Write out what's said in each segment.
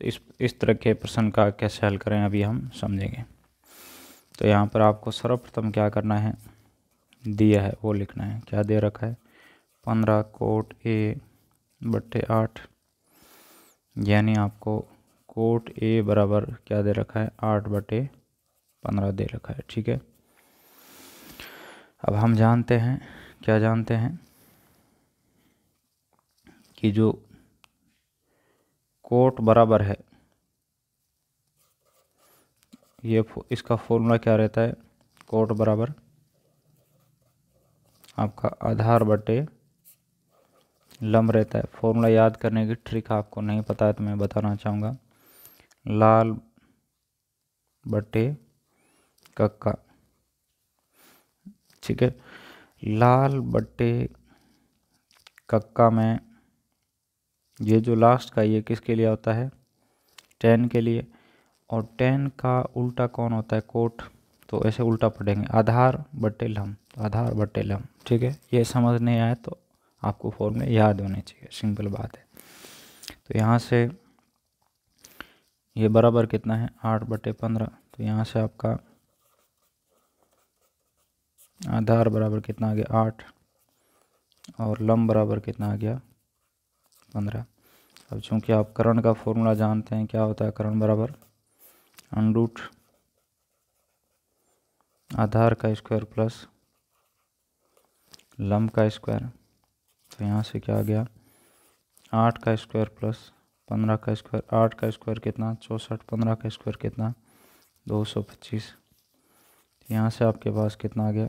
तो इस इस तरह के प्रश्न का कैसे हल करें अभी हम समझेंगे तो यहाँ पर आपको सर्वप्रथम क्या करना है दिया है वो लिखना है क्या दे रखा है पंद्रह कोट ए बट्टे आठ यानी आपको कोट ए बराबर क्या दे रखा है आठ बटे पंद्रह दे रखा है ठीक है अब हम जानते हैं क्या जानते हैं कि जो कोट बराबर है ये इसका फॉर्मूला क्या रहता है कोट बराबर आपका आधार बटे लम रहता है फॉर्मूला याद करने की ट्रिक आपको नहीं पता है तो मैं बताना चाहूँगा लाल बटे कक्का ठीक है लाल बटे कक्का में ये जो लास्ट का ये किसके लिए होता है टेन के लिए और टेन का उल्टा कौन होता है कोट तो ऐसे उल्टा पढ़ेंगे आधार बटे लम आधार बटे लम ठीक है ये समझ नहीं आए तो आपको फॉर्मूले याद होने चाहिए सिंपल बात है तो यहाँ से ये बराबर कितना है आठ बटे पंद्रह तो यहाँ से आपका आधार बराबर कितना आ गया आठ और लम बराबर कितना आ गया पंद्रह अब चूँकि आप करण का फॉर्मूला जानते हैं क्या होता है करण बराबर अनरूट आधार का स्क्वायर प्लस लम का स्क्वायर तो यहाँ से क्या आ गया आठ का स्क्वायर प्लस पंद्रह का स्क्वायर आठ का स्क्वायर कितना चौंसठ पंद्रह का स्क्वायर कितना दो सौ पच्चीस तो यहाँ से आपके पास कितना आ गया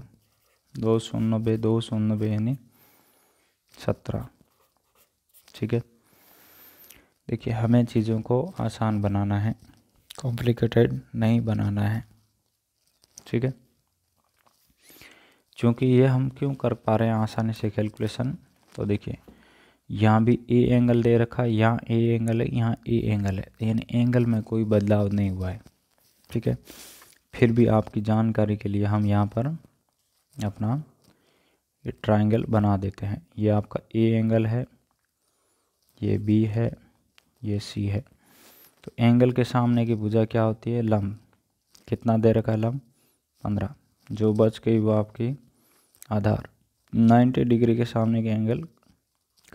दो सौ नब्बे दो सौ नब्बे यानी सत्रह ठीक है देखिए हमें चीज़ों को आसान बनाना है कॉम्प्लिकेटेड नहीं बनाना है ठीक है क्योंकि ये हम क्यों कर पा रहे हैं आसानी से कैलकुलेशन तो देखिए यहाँ भी ए एंगल दे रखा है यहाँ ए एंगल है यहाँ ए एंगल है यानी एंगल में कोई बदलाव नहीं हुआ है ठीक है फिर भी आपकी जानकारी के लिए हम यहाँ पर अपना ये ट्राइंगल बना देते हैं ये आपका ए एंगल है ये बी है ये सी है तो एंगल के सामने की भुजा क्या होती है लम्ब कितना दे रखा है लम्ब पंद्रह जो बच गई वो आपकी आधार 90 डिग्री के सामने के एंगल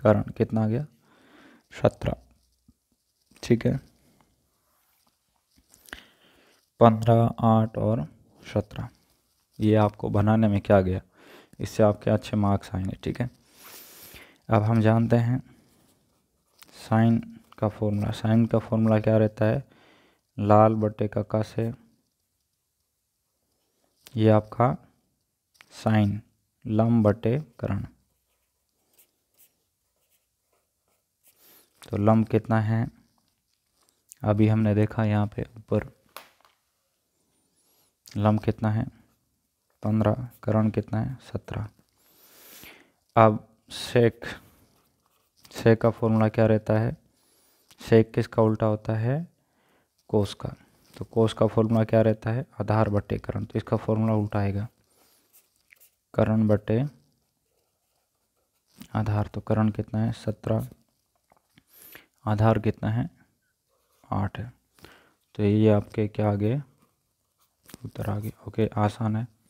कारण कितना गया सत्रह ठीक है पंद्रह आठ और सत्रह ये आपको बनाने में क्या गया इससे आपके अच्छे मार्क्स आएंगे ठीक है अब हम जानते हैं साइन का फॉर्मूला साइन का फॉर्मूला क्या रहता है लाल बटे कक्का से ये आपका साइन लम बटे करण तो लम कितना है अभी हमने देखा यहाँ पे ऊपर लम कितना है पंद्रह करण कितना है सत्रह अब सेक शेक का फॉर्मूला क्या रहता है शेक किसका उल्टा होता है कोस का तो कोस का फॉर्मूला क्या रहता है आधार बटे करण तो इसका फॉर्मूला उल्टा आएगा करण बटे आधार तो करण कितना है सत्रह आधार कितना है आठ है तो ये आपके क्या आगे उत्तर आगे ओके आसान है